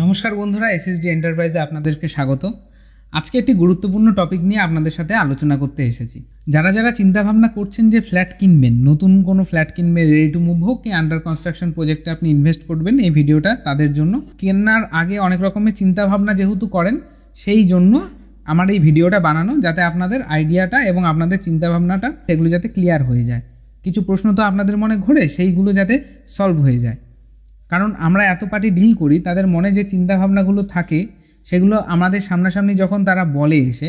নমস্কার বন্ধুরা এসএসডি এন্টারপ্রাইজে আপনাদেরকে স্বাগত আজকে একটি গুরুত্বপূর্ণ টপিক নিয়ে আপনাদের সাথে আলোচনা করতে এসেছি যারা যারা চিন্তাভাবনা করছেন যে ফ্ল্যাট কিনবেন নতুন কোনো ফ্ল্যাট কিনবেন রেডি টু মুভ হোক কি আন্ডার কনস্ট্রাকশন প্রজেক্টে আপনি ইনভেস্ট করবেন এই ভিডিওটা তাদের জন্য কেনার আগে অনেক রকমের চিন্তাভাবনা যেহেতু করেন সেই জন্য আমার এই ভিডিওটা বানানো যাতে আপনাদের আইডিয়াটা এবং আপনাদের চিন্তাভাবনাটা সেগুলো যাতে ক্লিয়ার হয়ে যায় কিছু প্রশ্ন তো আপনাদের মনে ঘোরে সেইগুলো যাতে সলভ হয়ে যায় কারণ আমরা এত পার্টি ডিল করি তাদের মনে যে চিন্তাভাবনাগুলো থাকে সেগুলো আমাদের সামনাসামনি যখন তারা বলে এসে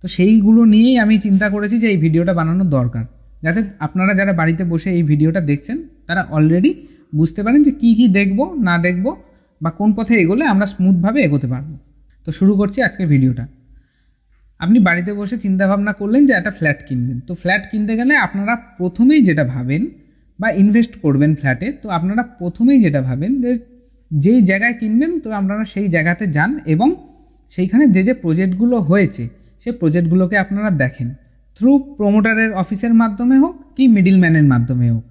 তো সেইগুলো নিয়েই আমি চিন্তা করেছি যে এই ভিডিওটা বানানো দরকার যাতে আপনারা যারা বাড়িতে বসে এই ভিডিওটা দেখছেন তারা অলরেডি বুঝতে পারেন যে কী কী দেখব না দেখব বা কোন পথে এগোলে আমরা স্মুথভাবে এগোতে পারবো তো শুরু করছি আজকে ভিডিওটা আপনি বাড়িতে বসে চিন্তাভাবনা করলেন যে একটা ফ্ল্যাট কিনবেন তো ফ্ল্যাট কিনতে গেলে আপনারা প্রথমেই যেটা ভাবেন বা ইনভেস্ট করবেন ফ্ল্যাটে তো আপনারা প্রথমেই যেটা ভাবেন যে যেই জায়গায় কিনবেন তো আপনারা সেই জায়গাতে যান এবং সেইখানে যে যে প্রজেক্টগুলো হয়েছে সেই প্রজেক্টগুলোকে আপনারা দেখেন থ্রু প্রোমোটারের অফিসের মাধ্যমে হোক কি মিডিলম্যানের মাধ্যমে হোক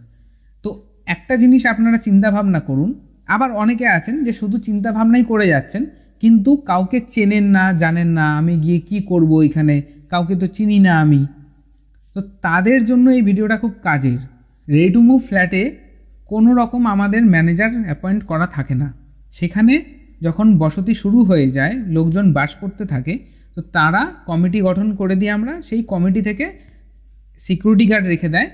তো একটা জিনিস আপনারা চিন্তাভাবনা করুন আবার অনেকে আছেন যে শুধু চিন্তাভাবনাই করে যাচ্ছেন কিন্তু কাউকে চেনেন না জানেন না আমি গিয়ে কি করব এখানে কাউকে তো চিনি না আমি তো তাদের জন্য এই ভিডিওটা খুব কাজের রেডুমু ফ্ল্যাটে কোনো রকম আমাদের ম্যানেজার অ্যাপয়েন্ট করা থাকে না সেখানে যখন বসতি শুরু হয়ে যায় লোকজন বাস করতে থাকে তো তারা কমিটি গঠন করে দিয়ে আমরা সেই কমিটি থেকে সিকিউরিটি গার্ড রেখে দেয়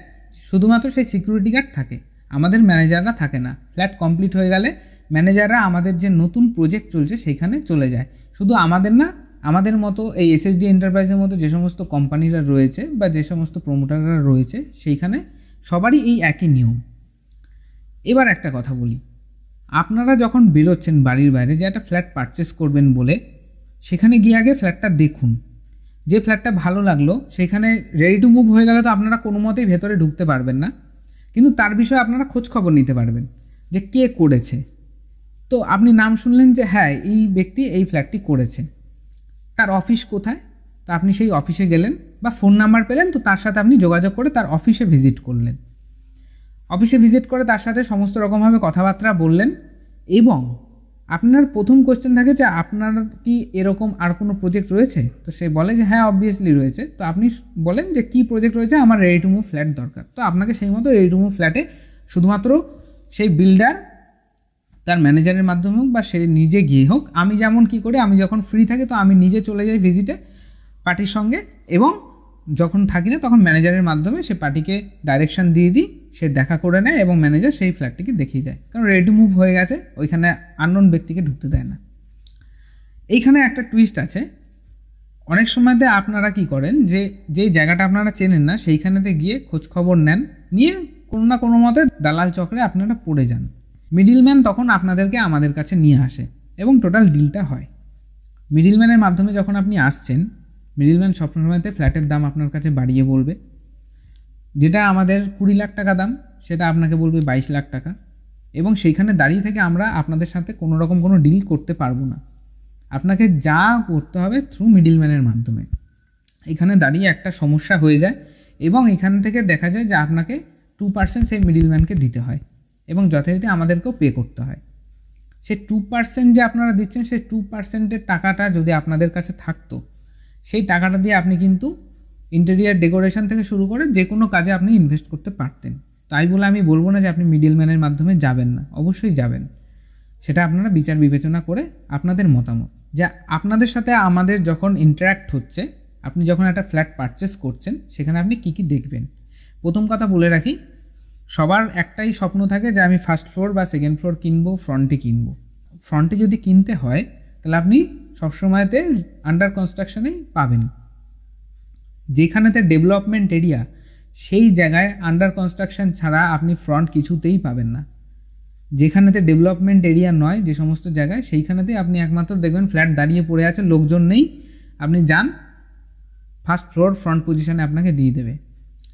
শুধুমাত্র সেই সিকিউরিটি গার্ড থাকে আমাদের ম্যানেজাররা থাকে না ফ্ল্যাট কমপ্লিট হয়ে গেলে ম্যানেজাররা আমাদের যে নতুন প্রজেক্ট চলছে সেখানে চলে যায় শুধু আমাদের না আমাদের মতো এই এসএসডি এন্টারপ্রাইজের মতো যে সমস্ত কোম্পানিরা রয়েছে বা যে সমস্ত প্রমোটাররা রয়েছে সেইখানে সবারই এই একই নিয়ম এবার একটা কথা বলি আপনারা যখন বেরোচ্ছেন বাড়ির বাইরে যে একটা ফ্ল্যাট পারচেস করবেন বলে সেখানে গিয়ে আগে ফ্ল্যাটটা দেখুন যে ফ্ল্যাটটা ভালো লাগলো সেখানে রেডি টু মুভ হয়ে গেলে তো আপনারা কোনো মতেই ভেতরে ঢুকতে পারবেন না কিন্তু তার বিষয়ে আপনারা খোঁজ খবর নিতে পারবেন যে কে করেছে তো আপনি নাম শুনলেন যে হ্যাঁ এই ব্যক্তি এই ফ্ল্যাটটি করেছে তার অফিস কোথায় তো আপনি সেই অফিসে গেলেন বা ফোন নাম্বার পেলেন তো তার সাথে আপনি যোগাযোগ করে তার অফিসে ভিজিট করলেন অফিসে ভিজিট করে তার সাথে সমস্ত রকমভাবে কথাবার্তা বললেন এবং আপনার প্রথম কোশ্চেন থাকে যে আপনার কি এরকম আর কোনো প্রজেক্ট রয়েছে তো সে বলে যে হ্যাঁ অবভিয়াসলি রয়েছে তো আপনি বলেন যে কি প্রজেক্ট রয়েছে আমার রেডি টু মুভ ফ্ল্যাট দরকার তো আপনাকে সেই মতো রেডি টু মুভ ফ্ল্যাটে শুধুমাত্র সেই বিল্ডার তার ম্যানেজারের মাধ্যমে হোক বা সে নিজে গিয়ে হোক আমি যেমন কি করি আমি যখন ফ্রি থাকি তো আমি নিজে চলে যাই ভিজিটে পার্টির সঙ্গে এবং যখন থাকি না তখন ম্যানেজারের মাধ্যমে সে পার্টিকে ডাইরেকশন দিয়ে দিই সে দেখা করে নেয় এবং ম্যানেজার সেই ফ্ল্যাটটিকে দেখিয়ে দেয় কারণ রেডি মুভ হয়ে গেছে ওইখানে আননোন ব্যক্তিকে ঢুকতে দেয় না এইখানে একটা টুইস্ট আছে অনেক সময়তে আপনারা কি করেন যে যেই জায়গাটা আপনারা চেনেন না সেইখানেতে গিয়ে খোঁজ খবর নেন নিয়ে কোনো না কোনো মতে দালাল চক্রে আপনারা পড়ে যান মিডিলম্যান তখন আপনাদেরকে আমাদের কাছে নিয়ে আসে এবং টোটাল ডিলটা হয় মিডিলম্যানের মাধ্যমে যখন আপনি আসছেন মিডিলম্যান সময়তে ফ্ল্যাটের দাম আপনার কাছে বাড়িয়ে বলবে যেটা আমাদের কুড়ি লাখ টাকা দাম সেটা আপনাকে বলবে বাইশ লাখ টাকা এবং সেইখানে দাঁড়িয়ে থেকে আমরা আপনাদের সাথে কোনো রকম কোনো ডিল করতে পারবো না আপনাকে যা করতে হবে থ্রু মিডিলম্যানের মাধ্যমে এখানে দাঁড়িয়ে একটা সমস্যা হয়ে যায় এবং এখান থেকে দেখা যায় যে আপনাকে টু পার্সেন্ট সেই মিডিলম্যানকে দিতে হয় এবং যথারীতি আমাদেরকেও পে করতে হয় সে টু পার্সেন্ট যে আপনারা দিচ্ছেন সেই টু পার্সেন্টের টাকাটা যদি আপনাদের কাছে থাকতো সেই টাকাটা দিয়ে আপনি কিন্তু ইন্টেরিয়ার ডেকোরেশন থেকে শুরু করে যে কোনো কাজে আপনি ইনভেস্ট করতে পারতেন তাই বলে আমি বলবো না যে আপনি ম্যানের মাধ্যমে যাবেন না অবশ্যই যাবেন সেটা আপনারা বিচার বিবেচনা করে আপনাদের মতামত যা আপনাদের সাথে আমাদের যখন ইন্টারাক্ট হচ্ছে আপনি যখন একটা ফ্ল্যাট পারচেস করছেন সেখানে আপনি কী কী দেখবেন প্রথম কথা বলে রাখি সবার একটাই স্বপ্ন থাকে যে আমি ফার্স্ট ফ্লোর বা সেকেন্ড ফ্লোর কিনবো ফ্রন্টে কিনবো ফ্রন্টে যদি কিনতে হয় তাহলে আপনি সবসময়তে আন্ডার কনস্ট্রাকশনেই পাবেন যেখানেতে ডেভেলপমেন্ট এরিয়া সেই জায়গায় আন্ডার কনস্ট্রাকশন ছাড়া আপনি ফ্রন্ট কিছুতেই পাবেন না যেখানেতে ডেভেলপমেন্ট এরিয়া নয় যে সমস্ত জায়গায় সেইখানেতে আপনি একমাত্র দেখবেন ফ্ল্যাট দাঁড়িয়ে পড়ে আছে লোকজন নেই আপনি যান ফার্স্ট ফ্লোর ফ্রন্ট পজিশানে আপনাকে দিয়ে দেবে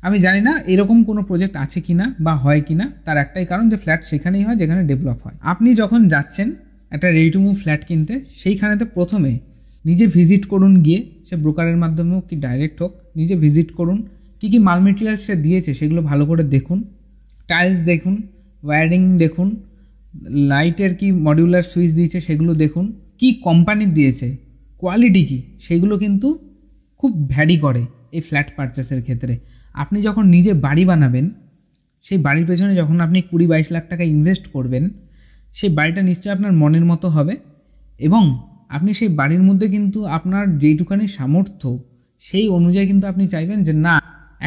আমি জানি না এরকম কোনো প্রজেক্ট আছে কি না বা হয় কি না তার একটাই কারণ যে ফ্ল্যাট সেখানেই হয় যেখানে ডেভেলপ হয় আপনি যখন যাচ্ছেন একটা রেডি টু মুভ ফ্ল্যাট কিনতে সেইখানেতে প্রথমে নিজে ভিজিট করুন গিয়ে সে ব্রোকারের মাধ্যমে হোক কি ডাইরেক্ট হোক নিজে ভিজিট করুন কী কী মাল মেটেরিয়ালস সে দিয়েছে সেগুলো ভালো করে দেখুন টাইলস দেখুন ওয়্যারিং দেখুন লাইটের কি মডিউলার সুইচ দিয়েছে সেগুলো দেখুন কি কোম্পানির দিয়েছে কোয়ালিটি কি সেগুলো কিন্তু খুব ভ্যারি করে এই ফ্ল্যাট পারচেসের ক্ষেত্রে আপনি যখন নিজে বাড়ি বানাবেন সেই বাড়ির পেছনে যখন আপনি কুড়ি বাইশ লাখ টাকা ইনভেস্ট করবেন সেই বাড়িটা নিশ্চয়ই আপনার মনের মতো হবে এবং আপনি সেই বাড়ির মধ্যে কিন্তু আপনার যেইটুখানি সামর্থ্য সেই অনুযায়ী কিন্তু আপনি চাইবেন যে না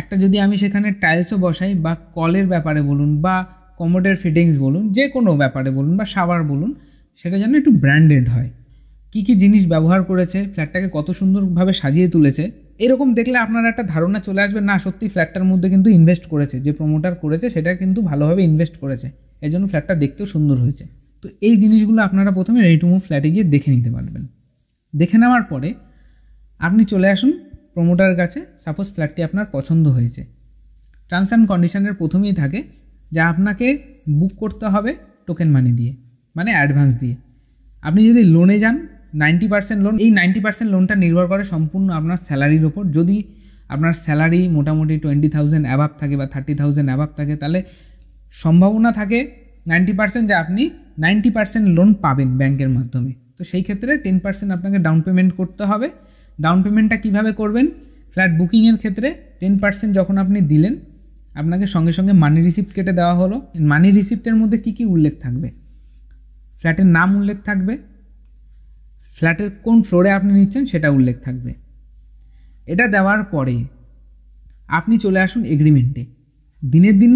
একটা যদি আমি সেখানে টাইলসও বসাই বা কলের ব্যাপারে বলুন বা কমোডের ফিটিংস বলুন যে কোনো ব্যাপারে বলুন বা সাবার বলুন সেটা যেন একটু ব্র্যান্ডেড হয় কি কি জিনিস ব্যবহার করেছে ফ্ল্যাটটাকে কত সুন্দরভাবে সাজিয়ে তুলেছে এরকম দেখলে আপনার একটা ধারণা চলে আসবে না সত্যি ফ্ল্যাটটার মধ্যে কিন্তু ইনভেস্ট করেছে যে প্রমোটার করেছে সেটা কিন্তু ভালোভাবে ইনভেস্ট করেছে এই জন্য ফ্ল্যাটটা দেখতেও সুন্দর হয়েছে তো এই জিনিসগুলো আপনারা প্রথমে রেডি টু মুভ ফ্ল্যাটে গিয়ে দেখে নিতে পারবেন দেখে নেওয়ার পরে আপনি চলে আসুন প্রোমোটার কাছে সাপোজ ফ্ল্যাটটি আপনার পছন্দ হয়েছে টার্মস অ্যান্ড কন্ডিশনের প্রথমেই থাকে যা আপনাকে বুক করতে হবে টোকেন মানি দিয়ে মানে অ্যাডভান্স দিয়ে আপনি যদি লোনে যান নাইনটি পার্সেন্ট লোন এই নাইনটি পার্সেন্ট লোনটা নির্ভর করে সম্পূর্ণ আপনার স্যালারির ওপর যদি আপনার স্যালারি মোটামুটি টোয়েন্টি থাউজেন্ড অ্যাভাব থাকে বা থার্টি থাউজেন্ড অ্যাভাব থাকে তাহলে সম্ভাবনা থাকে নাইনটি পার্সেন্ট যে আপনি নাইনটি পার্সেন্ট লোন পাবেন ব্যাংকের মাধ্যমে তো সেই ক্ষেত্রে টেন পার্সেন্ট আপনাকে ডাউন পেমেন্ট করতে হবে ডাউন পেমেন্টটা কিভাবে করবেন ফ্ল্যাট বুকিংয়ের ক্ষেত্রে টেন পার্সেন্ট যখন আপনি দিলেন আপনাকে সঙ্গে সঙ্গে মানি রিসিপ্ট কেটে দেওয়া হলো মানি রিসিপ্টের মধ্যে কি কি উল্লেখ থাকবে ফ্ল্যাটের নাম উল্লেখ থাকবে ফ্ল্যাটের কোন ফ্লোরে আপনি নিচ্ছেন সেটা উল্লেখ থাকবে এটা দেওয়ার পরে আপনি চলে আসুন এগ্রিমেন্টে দিনের দিন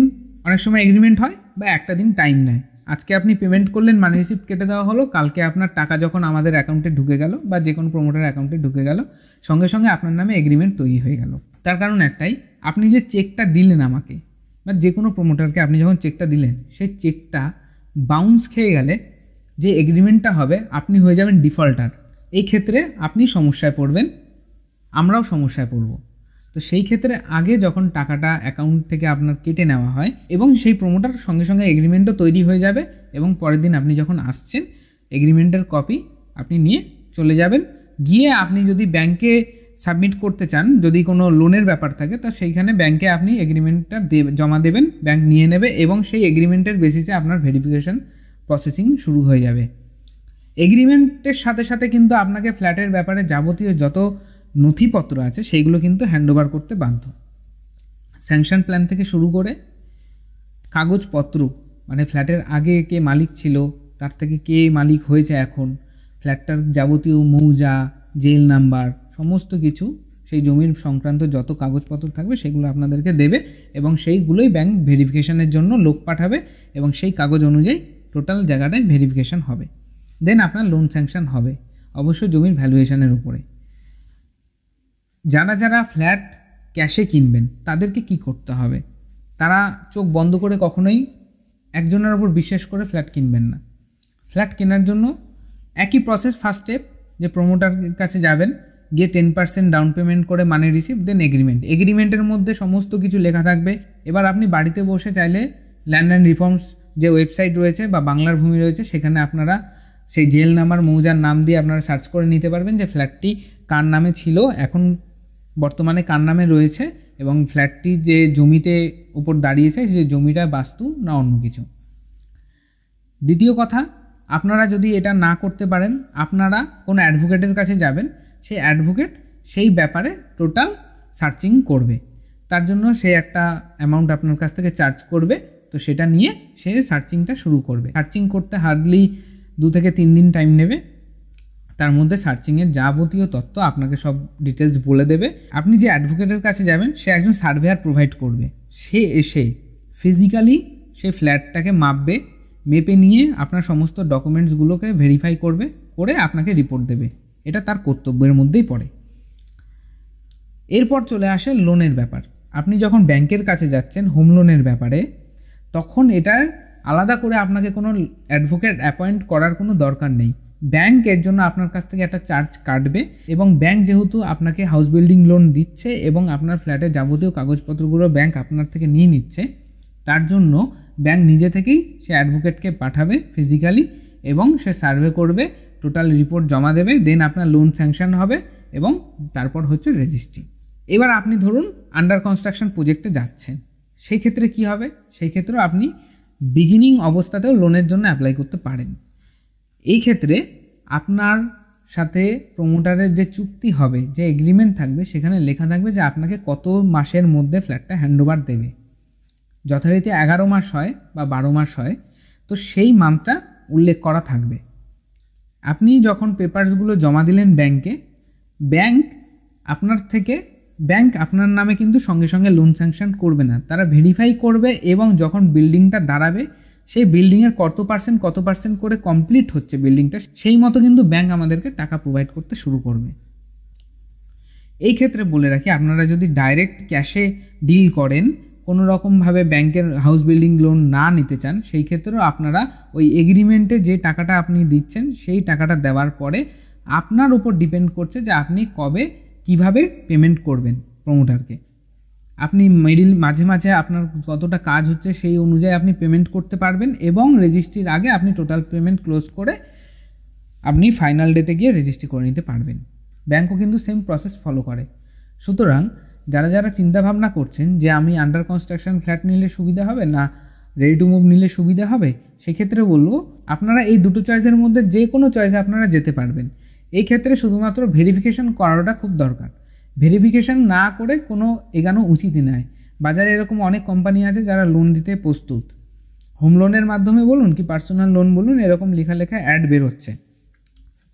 অনেক সময় এগ্রিমেন্ট হয় বা একটা দিন টাইম নেয় আজকে আপনি পেমেন্ট করলেন মানি রিসিপ্ট কেটে দেওয়া হলো কালকে আপনার টাকা যখন আমাদের অ্যাকাউন্টে ঢুকে গেল বা যে কোনো প্রোমোটার অ্যাকাউন্টে ঢুকে গেল সঙ্গে সঙ্গে আপনার নামে এগ্রিমেন্ট তৈরি হয়ে গেল তার কারণ একটাই আপনি যে চেকটা দিলেন আমাকে বা যে কোনো প্রোমোটারকে আপনি যখন চেকটা দিলেন সেই চেকটা বাউন্স খেয়ে গেলে যে এগ্রিমেন্টটা হবে আপনি হয়ে যাবেন ডিফল্টার এই ক্ষেত্রে আপনি সমস্যায় পড়বেন আমরাও সমস্যায় পড়বো তো সেই ক্ষেত্রে আগে যখন টাকাটা অ্যাকাউন্ট থেকে আপনার কেটে নেওয়া হয় এবং সেই প্রোমোটার সঙ্গে সঙ্গে এগ্রিমেন্টও তৈরি হয়ে যাবে এবং পরের দিন আপনি যখন আসছেন এগ্রিমেন্টের কপি আপনি নিয়ে চলে যাবেন গিয়ে আপনি যদি ব্যাংকে সাবমিট করতে চান যদি কোনো লোনের ব্যাপার থাকে তো সেইখানে ব্যাংকে আপনি এগ্রিমেন্টটা দে জমা দেবেন ব্যাংক নিয়ে নেবে এবং সেই এগ্রিমেন্টের বেসিসে আপনার ভেরিফিকেশন প্রসেসিং শুরু হয়ে যাবে এগ্রিমেন্টের সাথে সাথে কিন্তু আপনাকে ফ্ল্যাটের ব্যাপারে যাবতীয় যত নথিপত্র আছে সেইগুলো কিন্তু হ্যান্ডওভার করতে বাধ্য স্যাংশন প্ল্যান থেকে শুরু করে কাগজপত্র মানে ফ্ল্যাটের আগে কে মালিক ছিল তার থেকে কে মালিক হয়েছে এখন ফ্ল্যাটটার যাবতীয় মৌজা জেল নাম্বার সমস্ত কিছু সেই জমির সংক্রান্ত যত কাগজপত্র থাকবে সেগুলো আপনাদেরকে দেবে এবং সেইগুলোই ব্যাংক ভেরিফিকেশানের জন্য লোক পাঠাবে এবং সেই কাগজ অনুযায়ী টোটাল জায়গাটায় ভেরিফিকেশান হবে দেন আপনার লোন স্যাংশন হবে অবশ্য জমির ভ্যালুয়েশানের উপরে যারা যারা ফ্ল্যাট ক্যাশে কিনবেন তাদেরকে কি করতে হবে তারা চোখ বন্ধ করে কখনোই একজনের ওপর বিশ্বাস করে ফ্ল্যাট কিনবেন না ফ্ল্যাট কেনার জন্য একই প্রসেস ফার্স্ট স্টেপ যে প্রমোটার কাছে যাবেন গিয়ে টেন পার্সেন্ট ডাউন পেমেন্ট করে মানি রিসিভ দেন এগ্রিমেন্ট এগ্রিমেন্টের মধ্যে সমস্ত কিছু লেখা থাকবে এবার আপনি বাড়িতে বসে চাইলে ল্যান্ড অ্যান্ড রিফর্মস যে ওয়েবসাইট রয়েছে বা বাংলার ভূমি রয়েছে সেখানে আপনারা সেই জেল নামার মৌজার নাম দিয়ে আপনারা সার্চ করে নিতে পারবেন যে ফ্ল্যাটটি কার নামে ছিল এখন বর্তমানে কার নামে রয়েছে এবং ফ্ল্যাটটি যে জমিতে উপর দাঁড়িয়েছে সে জমিটা বাস্তু না অন্য কিছু দ্বিতীয় কথা আপনারা যদি এটা না করতে পারেন আপনারা কোনো অ্যাডভোকেটের কাছে যাবেন সেই অ্যাডভোকেট সেই ব্যাপারে টোটাল সার্চিং করবে তার জন্য সে একটা অ্যামাউন্ট আপনার কাছ থেকে চার্জ করবে তো সেটা নিয়ে সে সার্চিংটা শুরু করবে সার্চিং করতে হার্ডলি দু থেকে তিন দিন টাইম নেবে তার মধ্যে সার্চিংয়ের যাবতীয় তথ্য আপনাকে সব ডিটেলস বলে দেবে আপনি যে অ্যাডভোকেটের কাছে যাবেন সে একজন সার্ভেয়ার প্রোভাইড করবে সে এসে ফিজিক্যালি সেই ফ্ল্যাটটাকে মাপবে মেপে নিয়ে আপনার সমস্ত ডকুমেন্টসগুলোকে ভেরিফাই করবে করে আপনাকে রিপোর্ট দেবে এটা তার কর্তব্যের মধ্যেই পড়ে এরপর চলে আসে লোনের ব্যাপার আপনি যখন ব্যাংকের কাছে যাচ্ছেন হোম লোনের ব্যাপারে তখন এটার আলাদা করে আপনাকে কোনো অ্যাডভোকেট অ্যাপয়েন্ট করার কোনো দরকার নেই ব্যাংক এর জন্য আপনার কাছ থেকে একটা চার্জ কাটবে এবং ব্যাংক যেহেতু আপনাকে হাউস বিল্ডিং লোন দিচ্ছে এবং আপনার ফ্ল্যাটের যাবতীয় কাগজপত্রগুলো ব্যাংক আপনার থেকে নিয়ে নিচ্ছে তার জন্য ব্যাংক নিজে থেকেই সে অ্যাডভোকেটকে পাঠাবে ফিজিক্যালি এবং সে সার্ভে করবে টোটাল রিপোর্ট জমা দেবে দেন আপনার লোন স্যাংশন হবে এবং তারপর হচ্ছে রেজিস্ট্রি এবার আপনি ধরুন আন্ডার কনস্ট্রাকশন প্রজেক্টে যাচ্ছেন সেই ক্ষেত্রে কি হবে সেই ক্ষেত্রে আপনি বিগিনিং অবস্থাতেও লোনের জন্য অ্যাপ্লাই করতে পারেন এই ক্ষেত্রে আপনার সাথে প্রমোটারের যে চুক্তি হবে যে এগ্রিমেন্ট থাকবে সেখানে লেখা থাকবে যে আপনাকে কত মাসের মধ্যে ফ্ল্যাটটা হ্যান্ডওভার দেবে যথারীতি এগারো মাস হয় বা বারো মাস হয় তো সেই মান্থটা উল্লেখ করা থাকবে আপনি যখন পেপারসগুলো জমা দিলেন ব্যাংকে ব্যাংক আপনার থেকে ব্যাংক আপনার নামে কিন্তু সঙ্গে সঙ্গে লোন স্যাংশন করবে না তারা ভেরিফাই করবে এবং যখন বিল্ডিংটা দাঁড়াবে সেই বিল্ডিংয়ের কত পার্সেন্ট কত পার্সেন্ট করে কমপ্লিট হচ্ছে বিল্ডিংটা সেই মতো কিন্তু ব্যাংক আমাদেরকে টাকা প্রোভাইড করতে শুরু করবে এই ক্ষেত্রে বলে রাখি আপনারা যদি ডাইরেক্ট ক্যাশে ডিল করেন কোনো রকমভাবে ব্যাংকের হাউস বিল্ডিং লোন না নিতে চান সেই ক্ষেত্রেও আপনারা ওই এগ্রিমেন্টে যে টাকাটা আপনি দিচ্ছেন সেই টাকাটা দেওয়ার পরে আপনার উপর ডিপেন্ড করছে যে আপনি কবে কিভাবে পেমেন্ট করবেন প্রমোটারকে আপনি মিডিল মাঝে মাঝে আপনার কতটা কাজ হচ্ছে সেই অনুযায়ী আপনি পেমেন্ট করতে পারবেন এবং রেজিস্ট্রির আগে আপনি টোটাল পেমেন্ট ক্লোজ করে আপনি ফাইনাল ডেতে গিয়ে রেজিস্ট্রি করে নিতে পারবেন ব্যাঙ্কও কিন্তু সেম প্রসেস ফলো করে সুতরাং যারা যারা চিন্তাভাবনা করছেন যে আমি আন্ডার কনস্ট্রাকশন ফ্ল্যাট নিলে সুবিধা হবে না রেডি টু মুভ নিলে সুবিধা হবে সেক্ষেত্রে বলবো আপনারা এই দুটো চয়েসের মধ্যে যে কোনো চয়েসে আপনারা যেতে পারবেন এই ক্ষেত্রে শুধুমাত্র ভেরিফিকেশন করাটা খুব দরকার ভেরিফিকেশন না করে কোনো এগানো উচিত নয় বাজারে এরকম অনেক কোম্পানি আছে যারা লোন দিতে প্রস্তুত হোম লোনের মাধ্যমে বলুন কি পার্সোনাল লোন বলুন এরকম লেখালেখা অ্যাড বেরোচ্ছে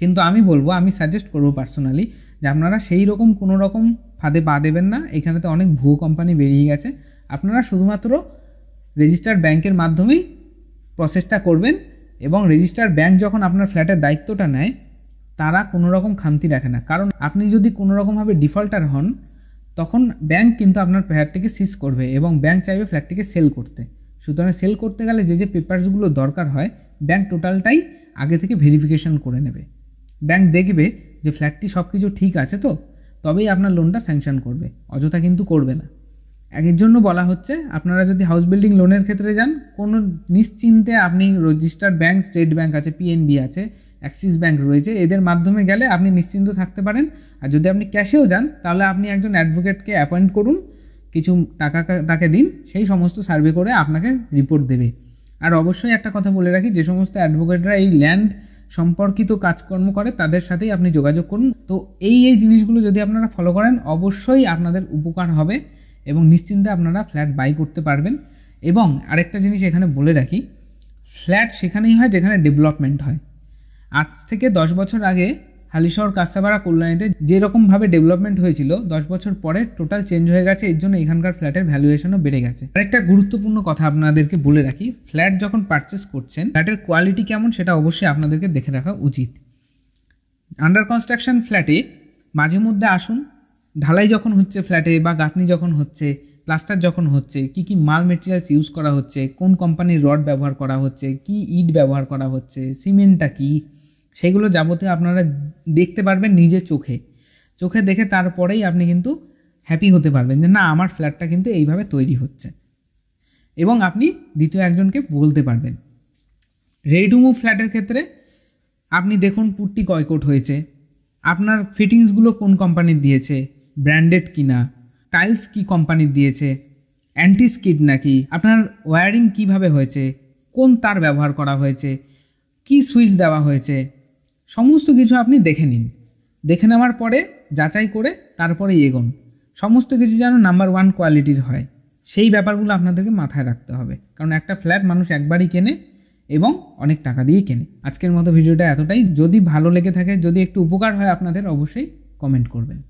কিন্তু আমি বলবো আমি সাজেস্ট করবো পার্সোনালি যে আপনারা সেই রকম কোনো রকম ফাঁদে পা দেবেন না এখানে তো অনেক ভুয়ো কোম্পানি বেরিয়ে গেছে আপনারা শুধুমাত্র রেজিস্টার্ড ব্যাংকের মাধ্যমেই প্রসেসটা করবেন এবং রেজিস্টার ব্যাংক যখন আপনার ফ্ল্যাটের দায়িত্বটা নেয় তারা কোনো রকম খামতি রাখে না কারণ আপনি যদি কোনো রকমভাবে ডিফল্টার হন তখন ব্যাংক কিন্তু আপনার ফ্ল্যাটটিকে সিজ করবে এবং ব্যাংক চাইবে ফ্ল্যাটটিকে সেল করতে সুতরাং সেল করতে গেলে যে যে পেপারসগুলো দরকার হয় ব্যাংক টোটালটাই আগে থেকে ভেরিফিকেশন করে নেবে ব্যাংক দেখবে যে ফ্ল্যাটটি সব কিছু ঠিক আছে তো তবেই আপনার লোনটা স্যাংশন করবে অযথা কিন্তু করবে না একের জন্য বলা হচ্ছে আপনারা যদি হাউস বিল্ডিং লোনের ক্ষেত্রে যান কোনো নিশ্চিন্তে আপনি রেজিস্টার্ড ব্যাংক স্টেট ব্যাংক আছে পিএনবি আছে অ্যাক্সিস ব্যাঙ্ক রয়েছে এদের মাধ্যমে গেলে আপনি নিশ্চিন্ত থাকতে পারেন আর যদি আপনি ক্যাশেও যান তাহলে আপনি একজন অ্যাডভোকেটকে অ্যাপয়েন্ট করুন কিছু টাকা তাকে দিন সেই সমস্ত সার্ভে করে আপনাকে রিপোর্ট দেবে আর অবশ্যই একটা কথা বলে রাখি যে সমস্ত অ্যাডভোকেটরা এই ল্যান্ড সম্পর্কিত কাজকর্ম করে তাদের সাথেই আপনি যোগাযোগ করুন তো এই এই জিনিসগুলো যদি আপনারা ফলো করেন অবশ্যই আপনাদের উপকার হবে এবং নিশ্চিন্তে আপনারা ফ্ল্যাট বাই করতে পারবেন এবং আরেকটা জিনিস এখানে বলে রাখি ফ্ল্যাট সেখানেই হয় যেখানে ডেভেলপমেন্ট হয় আজ থেকে দশ বছর আগে হালিশহর কাস্তাপাড়া কল্যাণীতে যেরকমভাবে ডেভেলপমেন্ট হয়েছিল দশ বছর পরে টোটাল চেঞ্জ হয়ে গেছে এর জন্য এখানকার ফ্ল্যাটের ভ্যালুয়েশনও বেড়ে গেছে আরেকটা গুরুত্বপূর্ণ কথা আপনাদেরকে বলে রাখি ফ্ল্যাট যখন পারচেস করছেন ফ্ল্যাটের কোয়ালিটি কেমন সেটা অবশ্যই আপনাদেরকে দেখে রাখা উচিত আন্ডার কনস্ট্রাকশন ফ্ল্যাটে মাঝে মধ্যে আসুন ঢালাই যখন হচ্ছে ফ্ল্যাটে বা গাঁথনি যখন হচ্ছে প্লাস্টার যখন হচ্ছে কি কি মাল মেটেরিয়ালস ইউজ করা হচ্ছে কোন কোম্পানির রড ব্যবহার করা হচ্ছে কি ইট ব্যবহার করা হচ্ছে সিমেন্টটা কী সেগুলো যাবতীয় আপনারা দেখতে পারবেন নিজে চোখে চোখে দেখে তারপরেই আপনি কিন্তু হ্যাপি হতে পারবেন যে না আমার ফ্ল্যাটটা কিন্তু এইভাবে তৈরি হচ্ছে এবং আপনি দ্বিতীয় একজনকে বলতে পারবেন রেডি টু মুভ ফ্ল্যাটের ক্ষেত্রে আপনি দেখুন পুটটি কয়কোট হয়েছে আপনার ফিটিংসগুলো কোন কোম্পানির দিয়েছে ব্র্যান্ডেড কিনা টাইলস কি কোম্পানির দিয়েছে অ্যান্টি স্কিড নাকি আপনার ওয়ারিং কিভাবে হয়েছে কোন তার ব্যবহার করা হয়েছে কি সুইচ দেওয়া হয়েছে সমস্ত কিছু আপনি দেখে নিন দেখে নেওয়ার পরে যাচাই করে তারপরে এগোন সমস্ত কিছু যেন নাম্বার ওয়ান কোয়ালিটির হয় সেই ব্যাপারগুলো আপনাদেরকে মাথায় রাখতে হবে কারণ একটা ফ্ল্যাট মানুষ একবারই কেনে এবং অনেক টাকা দিয়ে কেনে আজকের মতো ভিডিওটা এতটাই যদি ভালো লেগে থাকে যদি একটু উপকার হয় আপনাদের অবশ্যই কমেন্ট করবেন